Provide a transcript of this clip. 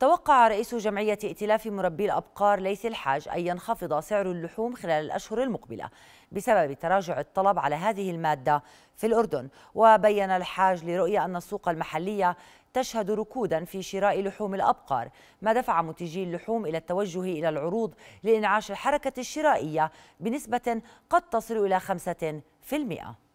توقع رئيس جمعية ائتلاف مربي الأبقار ليث الحاج أن ينخفض سعر اللحوم خلال الأشهر المقبلة بسبب تراجع الطلب على هذه المادة في الأردن وبين الحاج لرؤية أن السوق المحلية تشهد ركودا في شراء لحوم الأبقار ما دفع منتجي اللحوم إلى التوجه إلى العروض لإنعاش الحركة الشرائية بنسبة قد تصل إلى 5%